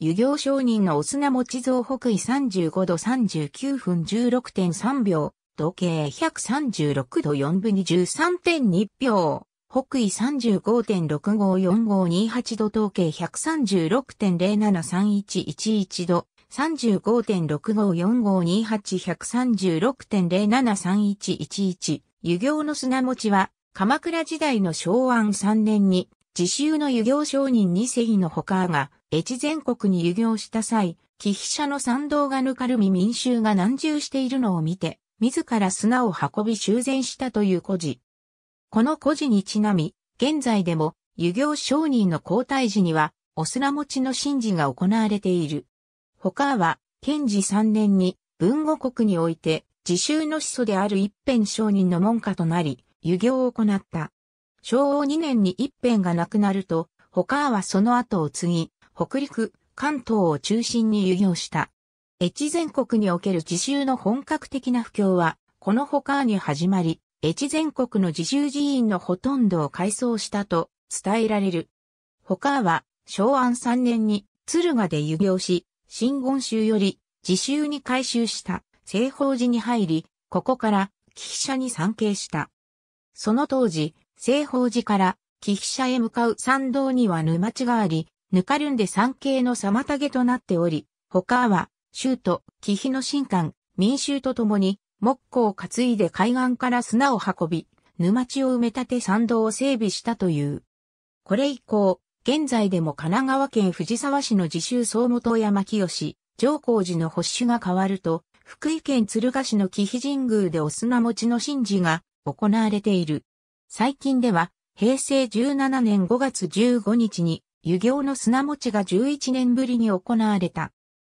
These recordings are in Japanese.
湯行商人のお砂持ち蔵北緯35度39分16.3秒、時計136度4分23.2秒、北緯35.654528度統計136.073111度、3 5 6 5 4 5 2 8 1 3 6 1 7 3 1 1 1湯行の砂持ちは、鎌倉時代の昭安3年に自習の遊行商人二世のほかが、越前国に遊行した際、寄飛者の参道がぬかるみ民衆が難渋しているのを見て、自ら砂を運び修繕したという故事。この故事にちなみ、現在でも、遊行商人の交代時には、お砂持ちの神事が行われている。他は、賢治3年に、文後国において、自習の始祖である一辺商人の門下となり、遊行を行った。昭和2年に一辺がなくなると、他はその後を継ぎ、北陸、関東を中心に輸業した。越前国における自習の本格的な布教は、この他に始まり、越前国の自習寺院のほとんどを改装したと伝えられる。他は、昭和3年に敦賀で遊行し、新言宗より自習に改修した西方寺に入り、ここから、寄飛車に参詣した。その当時、西方寺から木飛車へ向かう参道には沼地があり、ぬかるんで山系の妨げとなっており、他は、州都、寄飛の神官、民衆と共に、木工を担いで海岸から砂を運び、沼地を埋め立て山道を整備したという。これ以降、現在でも神奈川県藤沢市の自習総元山清、上皇寺の保守が変わると、福井県鶴ヶ市の寄飛神宮でお砂持ちの神事が行われている。最近では、平成17年5月15日に、湯行の砂持ちが11年ぶりに行われた。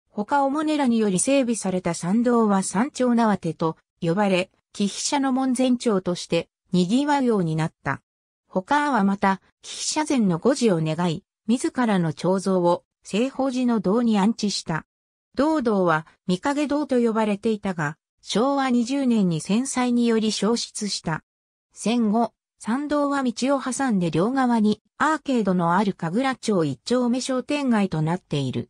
他オモネラにより整備された参道は山頂縄手と呼ばれ、寄飛車の門前町として賑わうようになった。他はまた、寄飛車前の五字を願い、自らの彫像を西方寺の堂に安置した。道道は三影堂と呼ばれていたが、昭和20年に戦災により消失した。戦後、参道は道を挟んで両側にアーケードのある神楽町一丁目商店街となっている。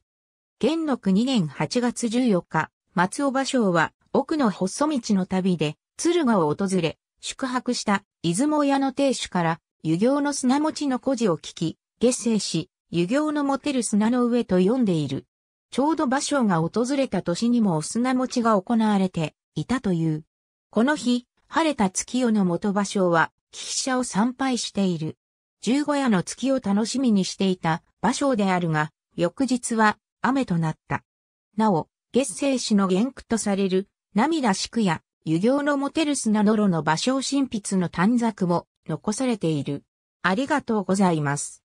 元禄2年8月14日、松尾芭蕉は奥の細道の旅で鶴賀を訪れ、宿泊した出雲屋の亭主から湯行の砂持ちの故事を聞き、月生し、湯行の持てる砂の上と読んでいる。ちょうど芭蕉が訪れた年にもお砂持ちが行われていたという。この日、晴れた月夜の元芭蕉は飛車を参拝している。十五夜の月を楽しみにしていた芭蕉であるが、翌日は雨となった。なお、月星氏の原句とされる、涙しくや、湯行のモテる砂泥の芭蕉神筆の短冊も残されている。ありがとうございます。